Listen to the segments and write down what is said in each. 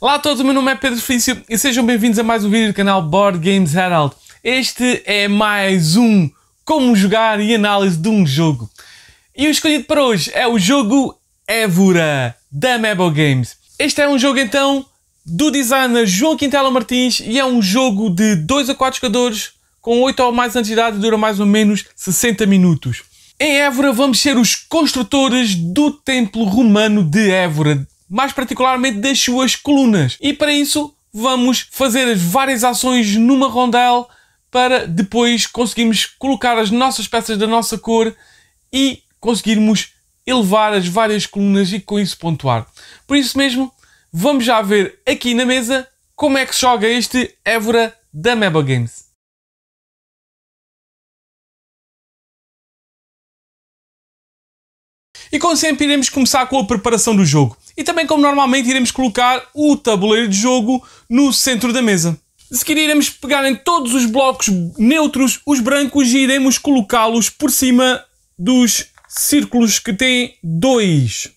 Olá a todos, o meu nome é Pedro Felício e sejam bem-vindos a mais um vídeo do canal Board Games Herald. Este é mais um Como Jogar e Análise de um Jogo. E o escolhido para hoje é o jogo Évora, da Mebo Games. Este é um jogo então do designer João Quintela Martins e é um jogo de 2 a 4 jogadores com 8 ou mais idade e dura mais ou menos 60 minutos. Em Évora vamos ser os construtores do templo romano de Évora, mais particularmente das suas colunas. E para isso vamos fazer as várias ações numa rondel para depois conseguirmos colocar as nossas peças da nossa cor e conseguirmos elevar as várias colunas e com isso pontuar. Por isso mesmo, vamos já ver aqui na mesa como é que joga este Évora da Meba Games. E como sempre, iremos começar com a preparação do jogo. E também, como normalmente, iremos colocar o tabuleiro de jogo no centro da mesa. De seguir, iremos pegar em todos os blocos neutros, os brancos, e iremos colocá-los por cima dos círculos que têm dois,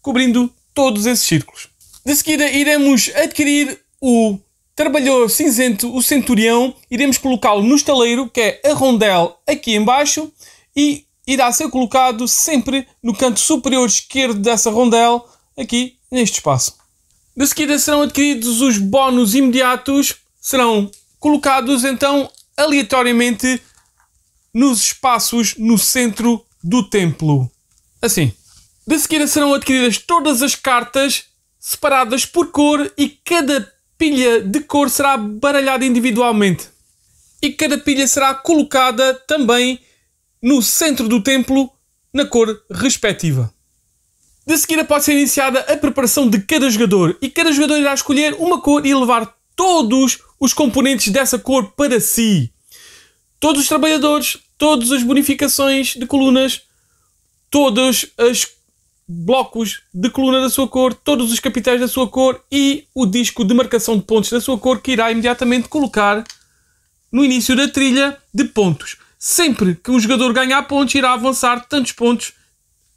cobrindo todos esses círculos. De seguida, iremos adquirir o trabalhador cinzento, o centurião, iremos colocá-lo no estaleiro, que é a rondel aqui embaixo, e irá ser colocado sempre no canto superior esquerdo dessa rondel, aqui neste espaço. De seguida serão adquiridos os bónus imediatos, serão colocados então aleatoriamente nos espaços no centro do templo. Assim. De seguida serão adquiridas todas as cartas, separadas por cor, e cada pilha de cor será baralhada individualmente. E cada pilha será colocada também no centro do templo, na cor respectiva. De seguida pode ser iniciada a preparação de cada jogador e cada jogador irá escolher uma cor e levar todos os componentes dessa cor para si. Todos os trabalhadores, todas as bonificações de colunas, todos os blocos de coluna da sua cor, todos os capitais da sua cor e o disco de marcação de pontos da sua cor que irá imediatamente colocar no início da trilha de pontos sempre que um jogador ganhar pontos, irá avançar tantos pontos,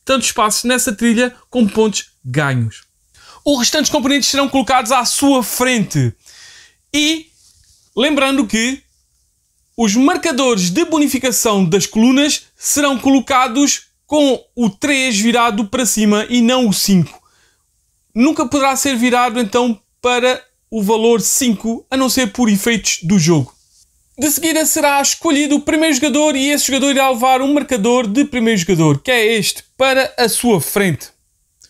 tantos passos nessa trilha com pontos ganhos. Os restantes componentes serão colocados à sua frente. E lembrando que os marcadores de bonificação das colunas serão colocados com o 3 virado para cima e não o 5. Nunca poderá ser virado então para o valor 5, a não ser por efeitos do jogo. De seguida será escolhido o primeiro jogador e esse jogador irá levar um marcador de primeiro jogador, que é este, para a sua frente.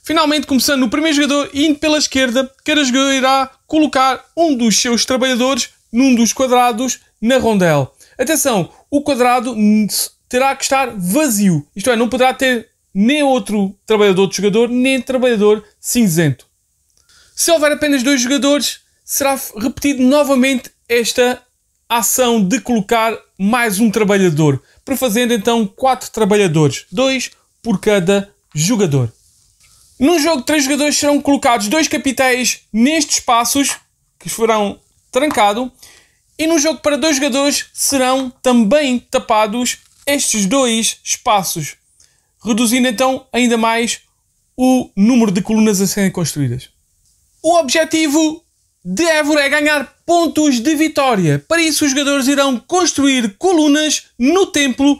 Finalmente, começando no primeiro jogador, indo pela esquerda, cada jogador irá colocar um dos seus trabalhadores num dos quadrados na rondel. Atenção, o quadrado terá que estar vazio, isto é, não poderá ter nem outro trabalhador de jogador, nem trabalhador cinzento. Se houver apenas dois jogadores, será repetido novamente esta a ação de colocar mais um trabalhador, prefazendo então quatro trabalhadores, dois por cada jogador. Num jogo, três jogadores serão colocados dois capitéis nestes espaços, que foram trancado, e no jogo para dois jogadores serão também tapados estes dois espaços, reduzindo então ainda mais o número de colunas a serem construídas. O objetivo Deve é ganhar pontos de vitória. Para isso, os jogadores irão construir colunas no templo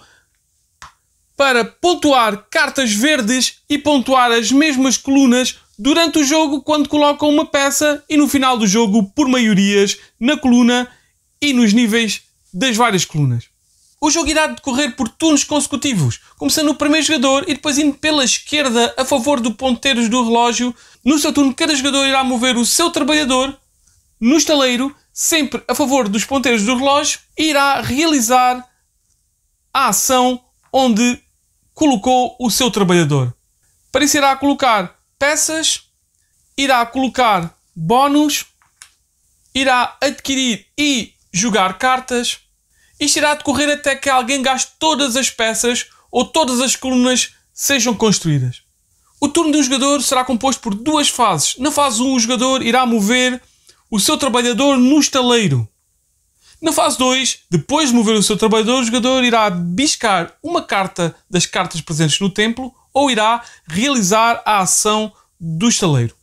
para pontuar cartas verdes e pontuar as mesmas colunas durante o jogo quando colocam uma peça e no final do jogo por maiorias na coluna e nos níveis das várias colunas. O jogo irá decorrer por turnos consecutivos, começando o primeiro jogador e depois indo pela esquerda a favor do ponteiros do relógio. No seu turno, cada jogador irá mover o seu trabalhador no estaleiro, sempre a favor dos ponteiros do relógio, irá realizar a ação onde colocou o seu trabalhador. Para isso, irá colocar peças, irá colocar bónus, irá adquirir e jogar cartas. Isto irá decorrer até que alguém gaste todas as peças ou todas as colunas sejam construídas. O turno de um jogador será composto por duas fases. Na fase 1, o jogador irá mover o seu trabalhador no estaleiro. Na fase 2, depois de mover o seu trabalhador, o jogador irá biscar uma carta das cartas presentes no templo ou irá realizar a ação do estaleiro.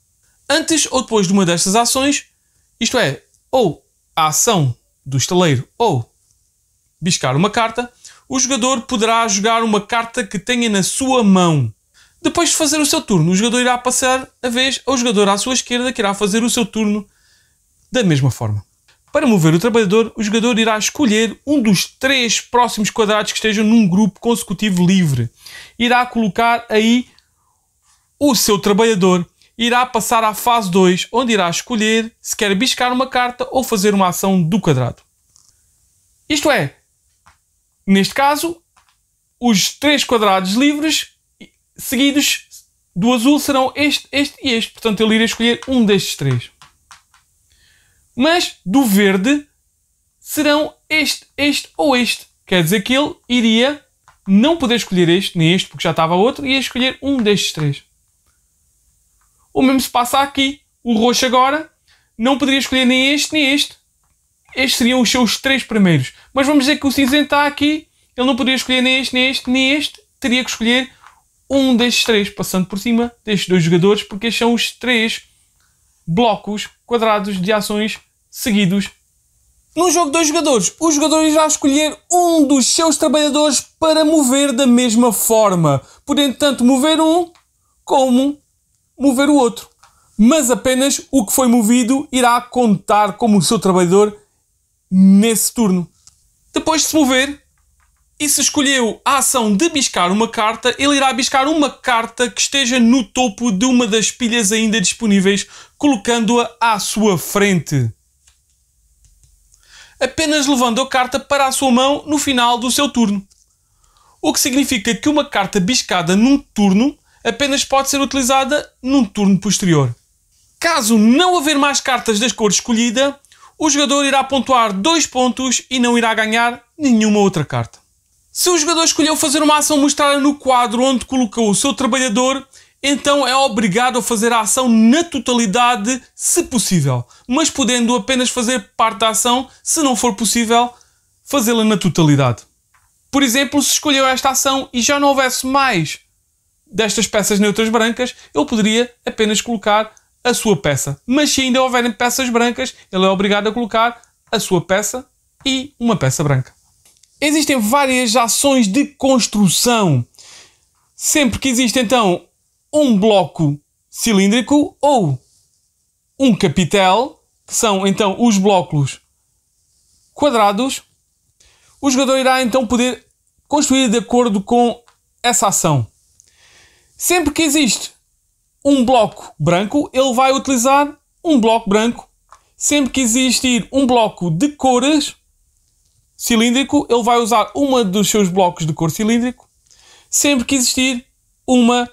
Antes ou depois de uma destas ações, isto é, ou a ação do estaleiro ou biscar uma carta, o jogador poderá jogar uma carta que tenha na sua mão. Depois de fazer o seu turno, o jogador irá passar a vez ao jogador à sua esquerda que irá fazer o seu turno da mesma forma. Para mover o trabalhador, o jogador irá escolher um dos três próximos quadrados que estejam num grupo consecutivo livre. Irá colocar aí o seu trabalhador. Irá passar à fase 2, onde irá escolher se quer biscar uma carta ou fazer uma ação do quadrado. Isto é, neste caso, os três quadrados livres seguidos do azul serão este, este e este. Portanto, ele irá escolher um destes três. Mas do verde serão este, este ou este. Quer dizer que ele iria não poder escolher este nem este, porque já estava outro, ia escolher um destes três. O mesmo se passa aqui. O roxo agora não poderia escolher nem este nem este. Estes seriam os seus três primeiros. Mas vamos dizer que o cinzento está aqui. Ele não poderia escolher nem este, nem este, nem este. Teria que escolher um destes três, passando por cima destes dois jogadores, porque estes são os três blocos quadrados de ações seguidos. Num jogo de dois jogadores, o jogador irá escolher um dos seus trabalhadores para mover da mesma forma, podendo tanto mover um como mover o outro. Mas apenas o que foi movido irá contar como o seu trabalhador nesse turno. Depois de se mover, e se escolheu a ação de biscar uma carta, ele irá biscar uma carta que esteja no topo de uma das pilhas ainda disponíveis, colocando-a à sua frente apenas levando a carta para a sua mão no final do seu turno. O que significa que uma carta biscada num turno apenas pode ser utilizada num turno posterior. Caso não haver mais cartas das cores escolhida, o jogador irá pontuar 2 pontos e não irá ganhar nenhuma outra carta. Se o jogador escolheu fazer uma ação mostrada no quadro onde colocou o seu trabalhador, então é obrigado a fazer a ação na totalidade, se possível, mas podendo apenas fazer parte da ação, se não for possível, fazê-la na totalidade. Por exemplo, se escolheu esta ação e já não houvesse mais destas peças neutras brancas, ele poderia apenas colocar a sua peça. Mas se ainda houverem peças brancas, ele é obrigado a colocar a sua peça e uma peça branca. Existem várias ações de construção. Sempre que existe então um bloco cilíndrico ou um capitel, que são então os blocos quadrados. O jogador irá então poder construir de acordo com essa ação. Sempre que existe um bloco branco, ele vai utilizar um bloco branco. Sempre que existir um bloco de cores cilíndrico, ele vai usar uma dos seus blocos de cor cilíndrico. Sempre que existir uma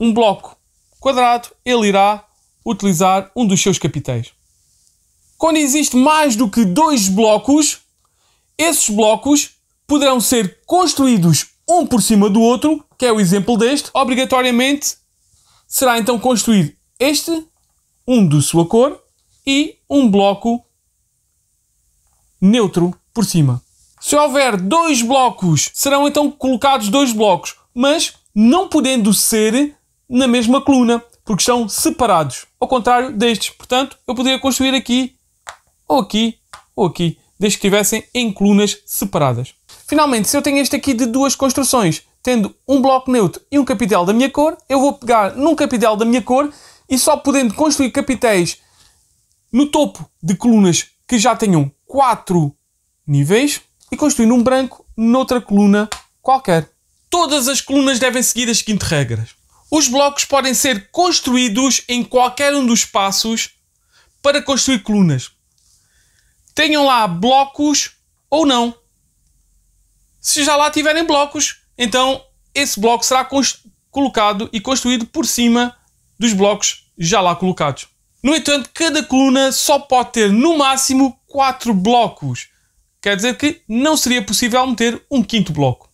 um bloco quadrado, ele irá utilizar um dos seus capitéis. Quando existe mais do que dois blocos, esses blocos poderão ser construídos um por cima do outro, que é o exemplo deste. Obrigatoriamente será então construído este, um de sua cor, e um bloco neutro por cima. Se houver dois blocos, serão então colocados dois blocos, mas não podendo ser na mesma coluna, porque estão separados, ao contrário destes. Portanto, eu poderia construir aqui, ou aqui, ou aqui, desde que estivessem em colunas separadas. Finalmente, se eu tenho este aqui de duas construções, tendo um bloco neutro e um capitel da minha cor, eu vou pegar num capitel da minha cor e só podendo construir capitéis no topo de colunas que já tenham quatro níveis e construir um branco noutra coluna qualquer. Todas as colunas devem seguir as seguintes regras. Os blocos podem ser construídos em qualquer um dos passos para construir colunas. Tenham lá blocos ou não. Se já lá tiverem blocos, então esse bloco será colocado e construído por cima dos blocos já lá colocados. No entanto, cada coluna só pode ter no máximo 4 blocos. Quer dizer que não seria possível meter um quinto bloco.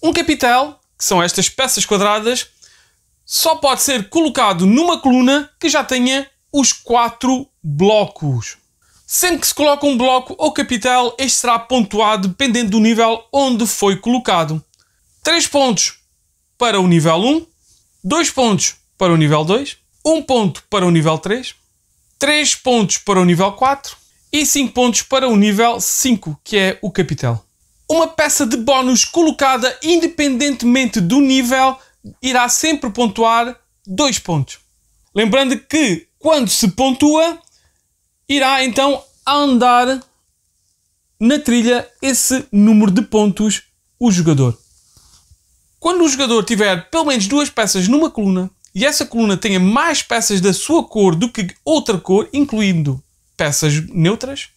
Um capitel, que são estas peças quadradas, só pode ser colocado numa coluna que já tenha os quatro blocos. Sempre que se coloca um bloco ou capital, este será pontuado dependendo do nível onde foi colocado. 3 pontos para o nível 1, 2 pontos para o nível 2, 1 ponto para o nível 3, 3 pontos para o nível 4 e 5 pontos para o nível 5, que é o capital. Uma peça de bónus colocada independentemente do nível irá sempre pontuar dois pontos. Lembrando que quando se pontua, irá então andar na trilha esse número de pontos o jogador. Quando o jogador tiver pelo menos duas peças numa coluna e essa coluna tenha mais peças da sua cor do que outra cor, incluindo peças neutras,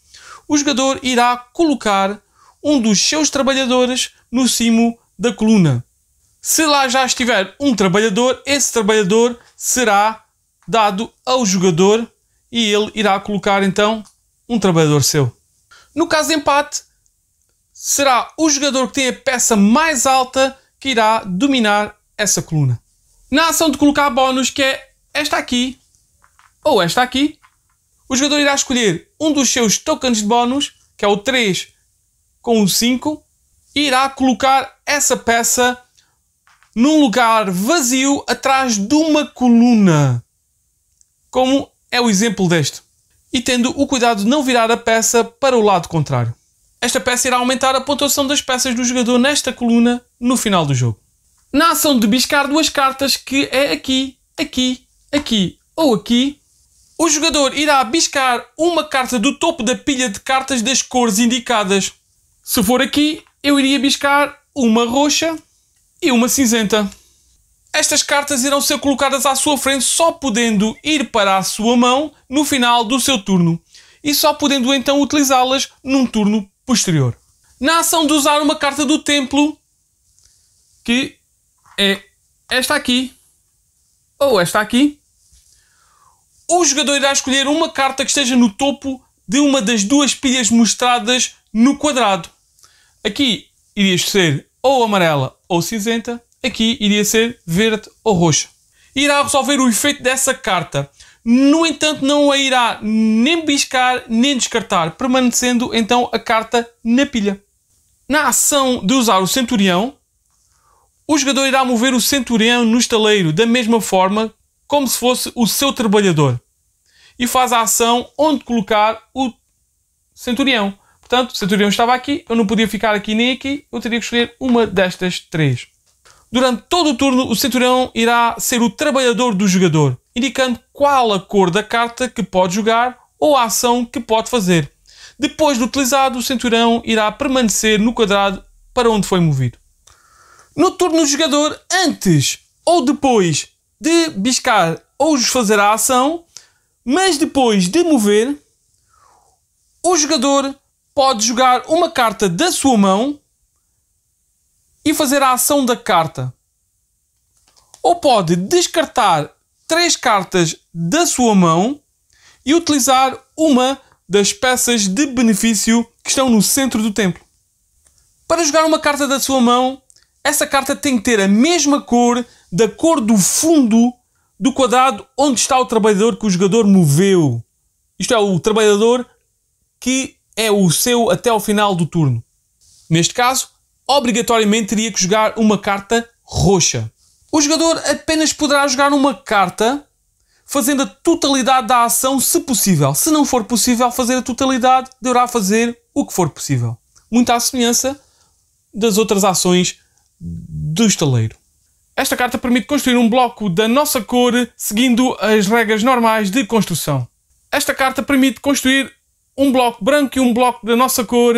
o jogador irá colocar um dos seus trabalhadores no cimo da coluna. Se lá já estiver um trabalhador, esse trabalhador será dado ao jogador e ele irá colocar então um trabalhador seu. No caso de empate, será o jogador que tem a peça mais alta que irá dominar essa coluna. Na ação de colocar bónus, que é esta aqui ou esta aqui, o jogador irá escolher um dos seus tokens de bónus, que é o 3 com o 5, e irá colocar essa peça num lugar vazio atrás de uma coluna, como é o exemplo deste, e tendo o cuidado de não virar a peça para o lado contrário. Esta peça irá aumentar a pontuação das peças do jogador nesta coluna no final do jogo. Na ação de biscar duas cartas, que é aqui, aqui, aqui ou aqui, o jogador irá biscar uma carta do topo da pilha de cartas das cores indicadas. Se for aqui, eu iria biscar uma roxa, e uma cinzenta. Estas cartas irão ser colocadas à sua frente só podendo ir para a sua mão no final do seu turno e só podendo então utilizá-las num turno posterior. Na ação de usar uma carta do templo, que é esta aqui ou esta aqui, o jogador irá escolher uma carta que esteja no topo de uma das duas pilhas mostradas no quadrado. Aqui iria ser ou amarela ou cinzenta, aqui iria ser verde ou roxa. Irá resolver o efeito dessa carta. No entanto, não a irá nem biscar nem descartar, permanecendo então a carta na pilha. Na ação de usar o centurião, o jogador irá mover o centurião no estaleiro da mesma forma como se fosse o seu trabalhador e faz a ação onde colocar o centurião. Portanto, se o teoria estava aqui, eu não podia ficar aqui nem aqui, eu teria que escolher uma destas três. Durante todo o turno, o centurião irá ser o trabalhador do jogador, indicando qual a cor da carta que pode jogar ou a ação que pode fazer. Depois de utilizado, o centurião irá permanecer no quadrado para onde foi movido. No turno do jogador, antes ou depois de biscar ou fazer a ação, mas depois de mover, o jogador pode jogar uma carta da sua mão e fazer a ação da carta. Ou pode descartar três cartas da sua mão e utilizar uma das peças de benefício que estão no centro do templo. Para jogar uma carta da sua mão, essa carta tem que ter a mesma cor da cor do fundo do quadrado onde está o trabalhador que o jogador moveu. Isto é, o trabalhador que é o seu até ao final do turno. Neste caso, obrigatoriamente teria que jogar uma carta roxa. O jogador apenas poderá jogar uma carta fazendo a totalidade da ação se possível. Se não for possível fazer a totalidade, deverá fazer o que for possível. Muito à semelhança das outras ações do estaleiro. Esta carta permite construir um bloco da nossa cor seguindo as regras normais de construção. Esta carta permite construir um bloco branco e um bloco da nossa cor,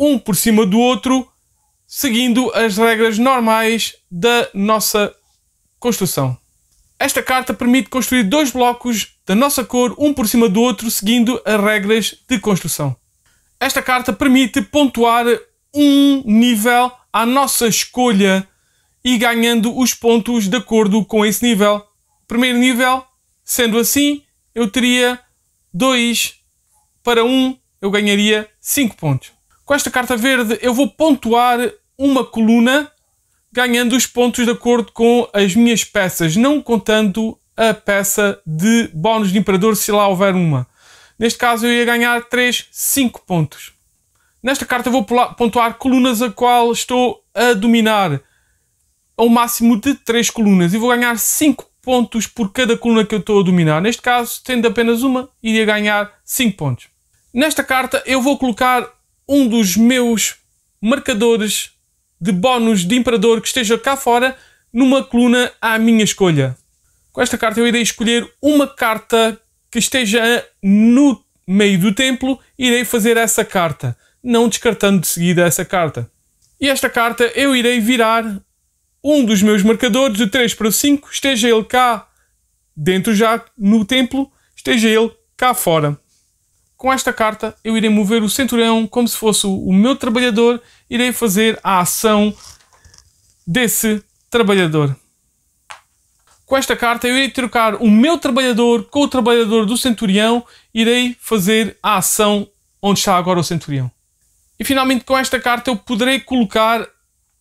um por cima do outro, seguindo as regras normais da nossa construção. Esta carta permite construir dois blocos da nossa cor, um por cima do outro, seguindo as regras de construção. Esta carta permite pontuar um nível à nossa escolha e ganhando os pontos de acordo com esse nível. Primeiro nível, sendo assim, eu teria dois para 1 eu ganharia 5 pontos. Com esta carta verde eu vou pontuar uma coluna ganhando os pontos de acordo com as minhas peças, não contando a peça de bónus de imperador se lá houver uma. Neste caso eu ia ganhar 3, 5 pontos. Nesta carta vou pontuar colunas a qual estou a dominar ao máximo de 3 colunas e vou ganhar 5 pontos por cada coluna que eu estou a dominar. Neste caso, tendo apenas uma, iria ganhar 5 pontos. Nesta carta eu vou colocar um dos meus marcadores de bónus de imperador que esteja cá fora numa coluna à minha escolha. Com esta carta eu irei escolher uma carta que esteja no meio do templo e irei fazer essa carta, não descartando de seguida essa carta. E esta carta eu irei virar um dos meus marcadores de 3 para 5, esteja ele cá dentro já no templo, esteja ele cá fora. Com esta carta, eu irei mover o centurião como se fosse o meu trabalhador, irei fazer a ação desse trabalhador. Com esta carta, eu irei trocar o meu trabalhador com o trabalhador do centurião, irei fazer a ação onde está agora o centurião. E finalmente, com esta carta, eu poderei colocar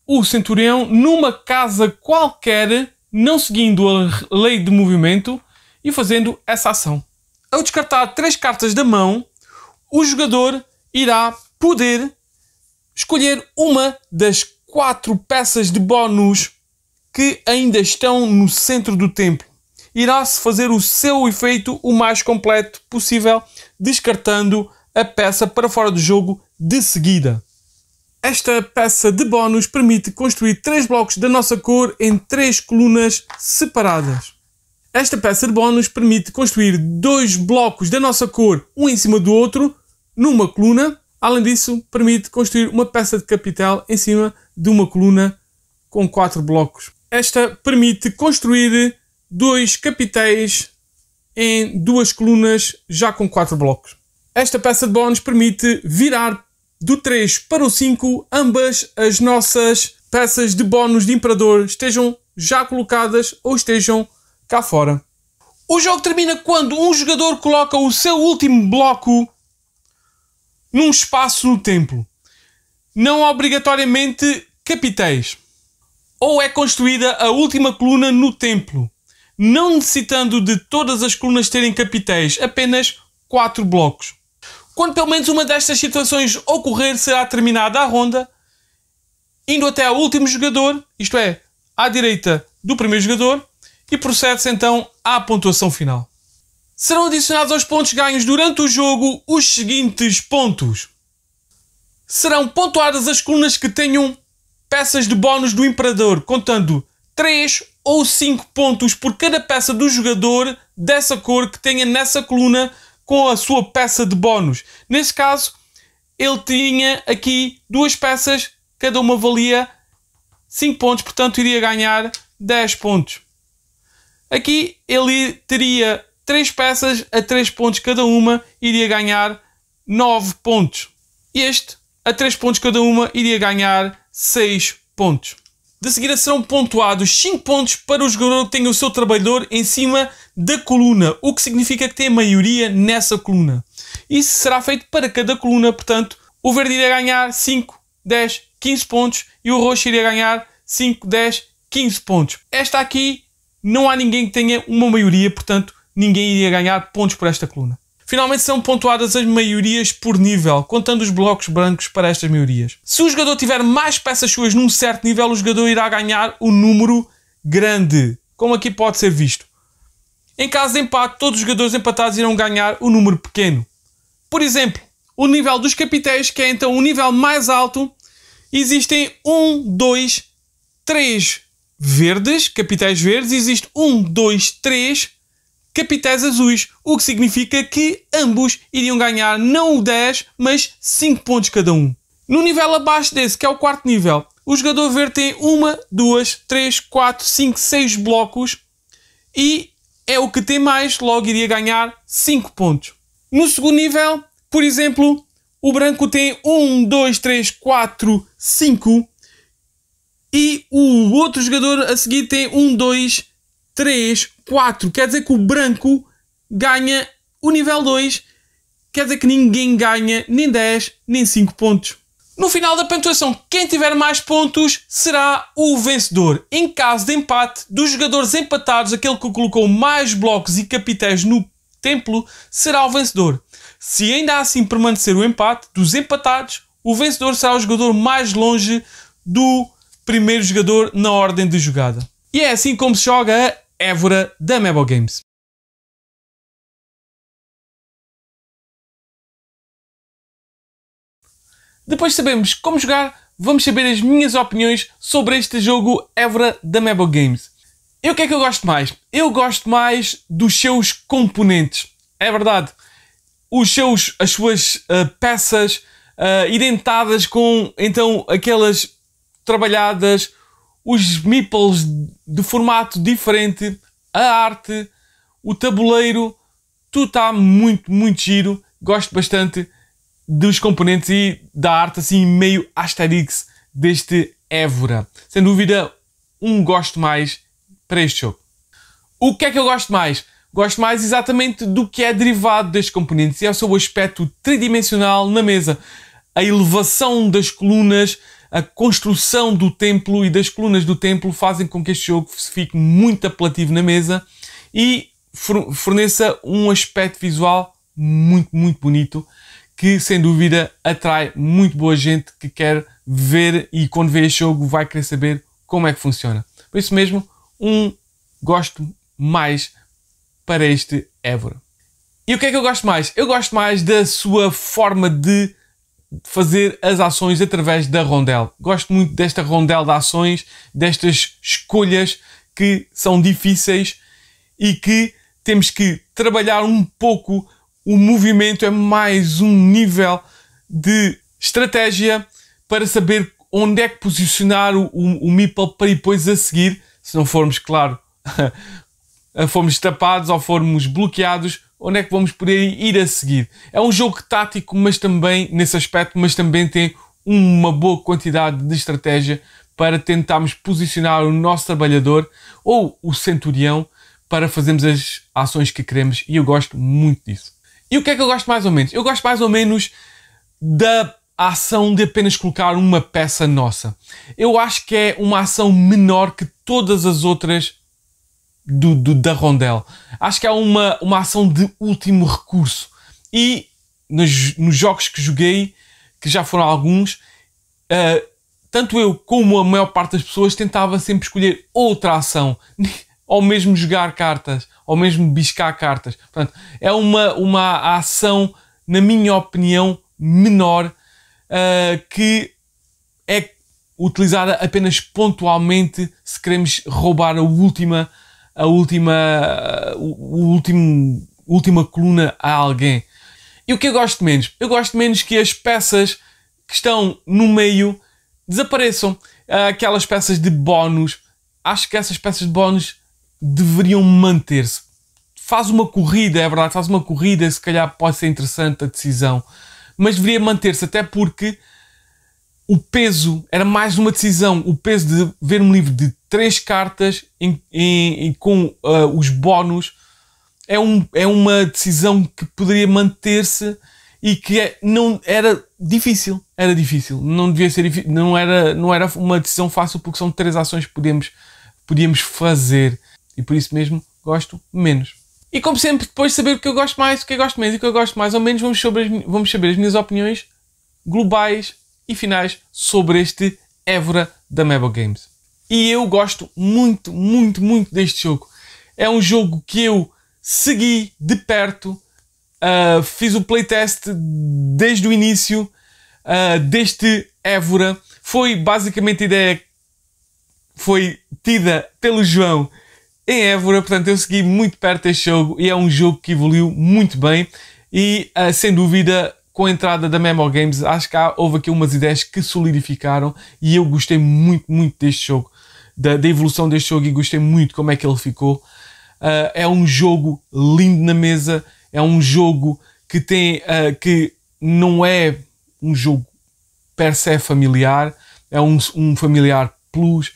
o centurião numa casa qualquer, não seguindo a lei de movimento, e fazendo essa ação. Ao descartar três cartas da mão, o jogador irá poder escolher uma das quatro peças de bónus que ainda estão no centro do templo. Irá-se fazer o seu efeito o mais completo possível, descartando a peça para fora do jogo de seguida. Esta peça de bónus permite construir três blocos da nossa cor em três colunas separadas. Esta peça de bónus permite construir dois blocos da nossa cor, um em cima do outro, numa coluna. Além disso, permite construir uma peça de capital em cima de uma coluna com quatro blocos. Esta permite construir dois capitéis em duas colunas já com quatro blocos. Esta peça de bónus permite virar do 3 para o 5 ambas as nossas peças de bónus de imperador estejam já colocadas ou estejam cá fora. O jogo termina quando um jogador coloca o seu último bloco num espaço no templo, não obrigatoriamente capitéis. Ou é construída a última coluna no templo, não necessitando de todas as colunas terem capitéis, apenas quatro blocos. Quando pelo menos uma destas situações ocorrer, será terminada a ronda, indo até ao último jogador, isto é, à direita do primeiro jogador, e procede-se então à pontuação final. Serão adicionados aos pontos ganhos durante o jogo os seguintes pontos. Serão pontuadas as colunas que tenham peças de bónus do Imperador, contando 3 ou 5 pontos por cada peça do jogador dessa cor que tenha nessa coluna com a sua peça de bónus. Neste caso, ele tinha aqui duas peças, cada uma valia 5 pontos, portanto iria ganhar 10 pontos. Aqui ele teria 3 peças a 3 pontos cada uma iria ganhar 9 pontos. Este, a 3 pontos cada uma, iria ganhar 6 pontos. De seguida serão pontuados 5 pontos para o jogador que tem o seu trabalhador em cima da coluna, o que significa que tem a maioria nessa coluna. Isso será feito para cada coluna, portanto, o verde iria ganhar 5, 10, 15 pontos e o roxo iria ganhar 5, 10, 15 pontos. Esta aqui não há ninguém que tenha uma maioria, portanto, ninguém iria ganhar pontos por esta coluna. Finalmente são pontuadas as maiorias por nível, contando os blocos brancos para estas maiorias. Se o jogador tiver mais peças suas num certo nível, o jogador irá ganhar o um número grande, como aqui pode ser visto. Em caso de empate, todos os jogadores empatados irão ganhar o um número pequeno. Por exemplo, o nível dos capitéis, que é então o nível mais alto, existem 1, 2, 3 verdes, capitéis verdes, existe 1, 2, 3 capitais azuis, o que significa que ambos iriam ganhar não o 10, mas 5 pontos cada um. No nível abaixo desse, que é o quarto nível, o jogador verde tem 1, 2, 3, 4, 5, 6 blocos e é o que tem mais, logo iria ganhar 5 pontos. No segundo nível, por exemplo, o branco tem 1, 2, 3, 4, 5 e o outro jogador a seguir tem 1, 2, 3, 4. Quer dizer que o branco ganha o nível 2. Quer dizer que ninguém ganha nem 10 nem 5 pontos. No final da pontuação, quem tiver mais pontos será o vencedor. Em caso de empate, dos jogadores empatados, aquele que colocou mais blocos e capitéis no templo será o vencedor. Se ainda assim permanecer o empate dos empatados, o vencedor será o jogador mais longe do primeiro jogador na ordem de jogada. E é assim como se joga a Évora da Mebo Games. Depois de sabermos como jogar, vamos saber as minhas opiniões sobre este jogo Évora da Mebo Games. E o que é que eu gosto mais? Eu gosto mais dos seus componentes. É verdade. Os seus, as suas uh, peças uh, eh, identadas com então aquelas trabalhadas os meeples de formato diferente, a arte, o tabuleiro, tudo está muito, muito giro. Gosto bastante dos componentes e da arte assim meio Asterix deste Évora. Sem dúvida, um gosto mais para este jogo. O que é que eu gosto mais? Gosto mais exatamente do que é derivado destes componentes e é o seu aspecto tridimensional na mesa. A elevação das colunas, a construção do templo e das colunas do templo fazem com que este jogo fique muito apelativo na mesa e forneça um aspecto visual muito, muito bonito que sem dúvida atrai muito boa gente que quer ver e quando vê este jogo vai querer saber como é que funciona. Por isso mesmo, um gosto mais para este Évora. E o que é que eu gosto mais? Eu gosto mais da sua forma de fazer as ações através da rondel. Gosto muito desta rondel de ações, destas escolhas que são difíceis e que temos que trabalhar um pouco. O movimento é mais um nível de estratégia para saber onde é que posicionar o, o, o Meeple para depois a seguir, se não formos, claro, formos tapados ou formos bloqueados onde é que vamos poder ir a seguir. É um jogo tático, mas também nesse aspecto, mas também tem uma boa quantidade de estratégia para tentarmos posicionar o nosso trabalhador ou o centurião para fazermos as ações que queremos e eu gosto muito disso. E o que é que eu gosto mais ou menos? Eu gosto mais ou menos da ação de apenas colocar uma peça nossa. Eu acho que é uma ação menor que todas as outras do, do, da Rondel. Acho que é uma, uma ação de último recurso. E nos, nos jogos que joguei, que já foram alguns, uh, tanto eu como a maior parte das pessoas tentava sempre escolher outra ação, ou mesmo jogar cartas, ou mesmo biscar cartas. Portanto, é uma, uma ação, na minha opinião, menor uh, que é utilizada apenas pontualmente se queremos roubar a última a última, o, o último, última coluna a alguém. E o que eu gosto menos? Eu gosto menos que as peças que estão no meio desapareçam. Aquelas peças de bónus. Acho que essas peças de bónus deveriam manter-se. Faz uma corrida, é verdade, faz uma corrida, se calhar pode ser interessante a decisão, mas deveria manter-se, até porque o peso era mais uma decisão, o peso de ver um livro de três cartas em, em, em, com uh, os bónus é, um, é uma decisão que poderia manter-se e que é, não era difícil, era difícil, não devia ser não era não era uma decisão fácil porque são três ações que podemos podíamos fazer e por isso mesmo gosto menos. E como sempre, depois de saber o que eu gosto mais, o que eu gosto menos e o que eu gosto mais ou menos, vamos, sobre as, vamos saber as minhas opiniões globais e finais sobre este Évora da Mabel Games. E eu gosto muito, muito, muito deste jogo. É um jogo que eu segui de perto, uh, fiz o playtest desde o início uh, deste Évora. Foi basicamente a ideia foi tida pelo João em Évora, portanto eu segui muito perto este jogo e é um jogo que evoluiu muito bem e uh, sem dúvida com a entrada da Memo Games, acho que há, houve aqui umas ideias que solidificaram e eu gostei muito, muito deste jogo, da, da evolução deste jogo e gostei muito como é que ele ficou. Uh, é um jogo lindo na mesa, é um jogo que tem uh, que não é um jogo per se familiar, é um, um familiar plus,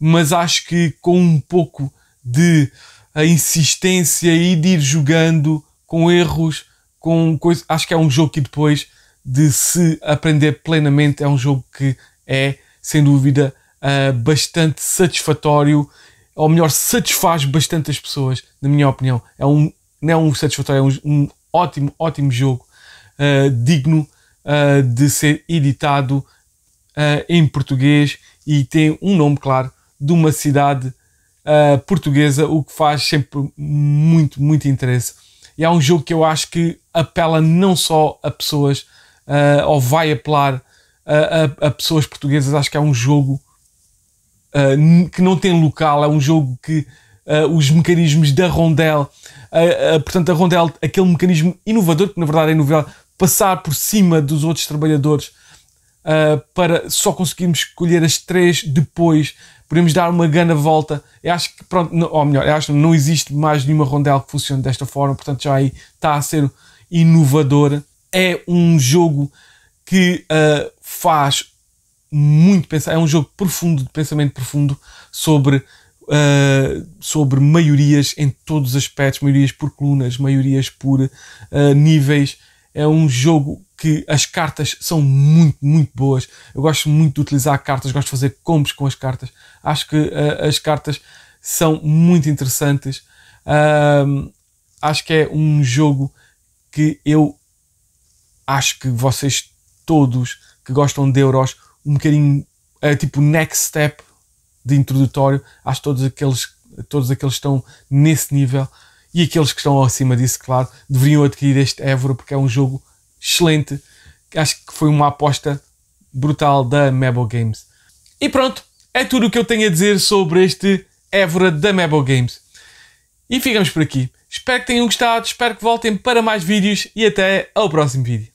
mas acho que com um pouco de a ah, insistência e de ir jogando com erros com coisa. Acho que é um jogo que depois de se aprender plenamente é um jogo que é, sem dúvida, uh, bastante satisfatório, ou melhor, satisfaz bastante as pessoas, na minha opinião. É um, não é um satisfatório, é um, um ótimo, ótimo jogo, uh, digno uh, de ser editado em português e tem um nome, claro, de uma cidade portuguesa, o que faz sempre muito, muito interesse. E é um jogo que eu acho que apela não só a pessoas, uh, ou vai apelar a, a, a, pessoas portuguesas. Acho que é um jogo uh, que não tem local, é um jogo que uh, os mecanismos da Rondel, uh, uh, portanto, a Rondel, aquele mecanismo inovador, que na verdade é inovador, passar por cima dos outros trabalhadores. Uh, para só conseguirmos escolher as três depois, podemos dar uma grande volta. Eu acho que, pronto, não, ou melhor, eu acho que não existe mais nenhuma rondela que funcione desta forma, portanto já aí está a ser inovador, é um jogo que uh, faz muito pensar, é um jogo profundo, de pensamento profundo sobre, uh, sobre maiorias em todos os aspectos, maiorias por colunas, maiorias por uh, níveis. É um jogo que as cartas são muito, muito boas. Eu gosto muito de utilizar cartas, gosto de fazer combos com as cartas. Acho que uh, as cartas são muito interessantes. Uh, acho que é um jogo que eu acho que vocês todos que gostam de euros, um bocadinho é, tipo next step de introdutório, acho que todos aqueles, todos aqueles que estão nesse nível e aqueles que estão acima disso, claro, deveriam adquirir este Evora porque é um jogo excelente. Acho que foi uma aposta brutal da Mebo Games. E pronto, é tudo o que eu tenho a dizer sobre este Evora da Mebo Games. E ficamos por aqui. Espero que tenham gostado, espero que voltem para mais vídeos e até ao próximo vídeo.